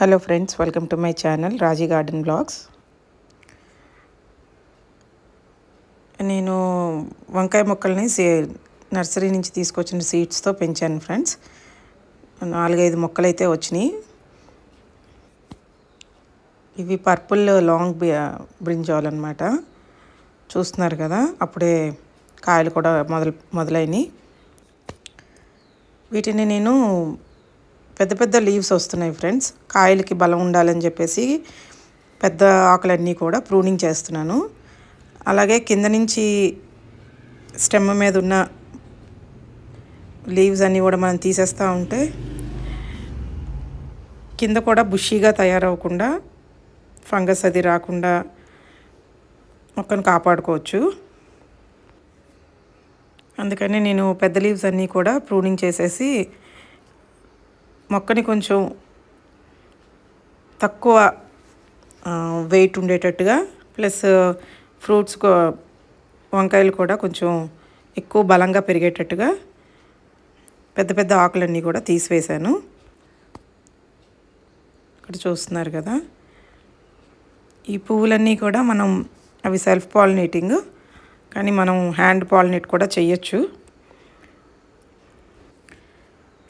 hello friends welcome to my channel Raji garden blogs నేను వంకాయ మొక్కల్ని నర్సరీ నుంచి తీసుకొచ్చిన సీడ్స్తో పెంచాను ఫ్రెండ్స్ నాలుగైదు మొక్కలు అయితే వచ్చినాయి ఇవి పర్పుల్ లాంగ్ బ్రింజాల్ అనమాట చూస్తున్నారు కదా అప్పుడే కాయలు కూడా మొదలు మొదలైనవి వీటిని నేను పెద్ద పెద్ద లీవ్స్ వస్తున్నాయి ఫ్రెండ్స్ కాయలకి బలం ఉండాలని చెప్పేసి పెద్ద ఆకులన్నీ కూడా ప్రూనింగ్ చేస్తున్నాను అలాగే కింద నుంచి స్టెమ్ మీద ఉన్న లీవ్స్ అన్నీ కూడా మనం తీసేస్తూ ఉంటే కింద కూడా బుషీగా తయారవకుండా ఫంగస్ అది రాకుండా మొక్కను కాపాడుకోవచ్చు అందుకని నేను పెద్ద లీవ్స్ అన్నీ కూడా ప్రూనింగ్ చేసేసి మొక్కని కొంచెం తక్కువ వెయిట్ ఉండేటట్టుగా ప్లస్ ఫ్రూట్స్ వంకాయలు కూడా కొంచెం ఎక్కువ బలంగా పెరిగేటట్టుగా పెద్ద పెద్ద ఆకులన్నీ కూడా తీసివేశాను ఇక్కడ చూస్తున్నారు కదా ఈ పువ్వులన్నీ కూడా మనం అవి సెల్ఫ్ పాలినేటింగ్ కానీ మనం హ్యాండ్ పాలినేట్ కూడా చేయొచ్చు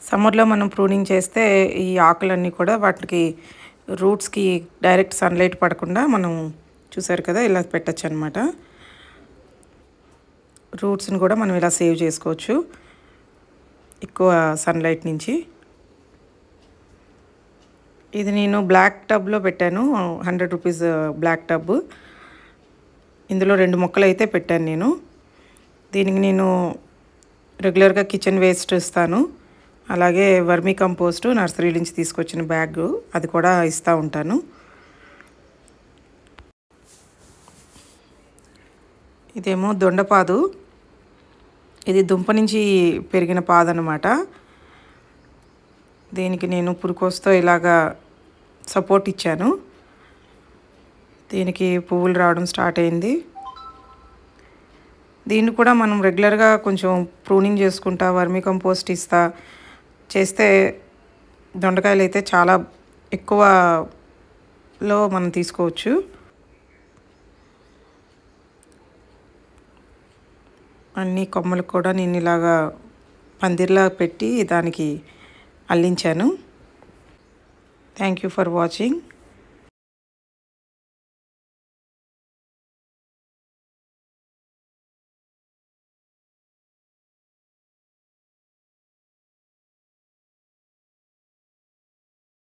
సమ్మర్లో మనం ప్రూనింగ్ చేస్తే ఈ ఆకులన్నీ కూడా వాటికి రూట్స్కి డైరెక్ట్ సన్లైట్ పడకుండా మనం చూసారు కదా ఇలా పెట్టచ్చు అనమాట రూట్స్ని కూడా మనం ఇలా సేవ్ చేసుకోవచ్చు ఎక్కువ సన్లైట్ నుంచి ఇది నేను బ్లాక్ టబ్లో పెట్టాను హండ్రెడ్ రూపీస్ బ్లాక్ టబ్ ఇందులో రెండు మొక్కలు అయితే పెట్టాను నేను దీనికి నేను రెగ్యులర్గా కిచెన్ వేస్ట్ ఇస్తాను అలాగే వర్మీ కంపోస్టు నర్సరీ నుంచి తీసుకొచ్చిన బ్యాగ్ అది కూడా ఇస్తూ ఉంటాను ఇదేమో దొండపాదు ఇది దుంప నుంచి పెరిగిన అనమాట దీనికి నేను పురుకోస్తో ఇలాగా సపోర్ట్ ఇచ్చాను దీనికి పువ్వులు రావడం స్టార్ట్ అయింది దీన్ని కూడా మనం రెగ్యులర్గా కొంచెం ప్రూనింగ్ చేసుకుంటా వర్మీ కంపోస్ట్ ఇస్తా చేస్తే దొండకాయలు అయితే చాలా ఎక్కువలో మనం తీసుకోవచ్చు అన్ని కొమ్మలు కూడా నేను ఇలాగా పందిర్లా పెట్టి దానికి అల్లించాను థ్యాంక్ యూ ఫర్ వాచింగ్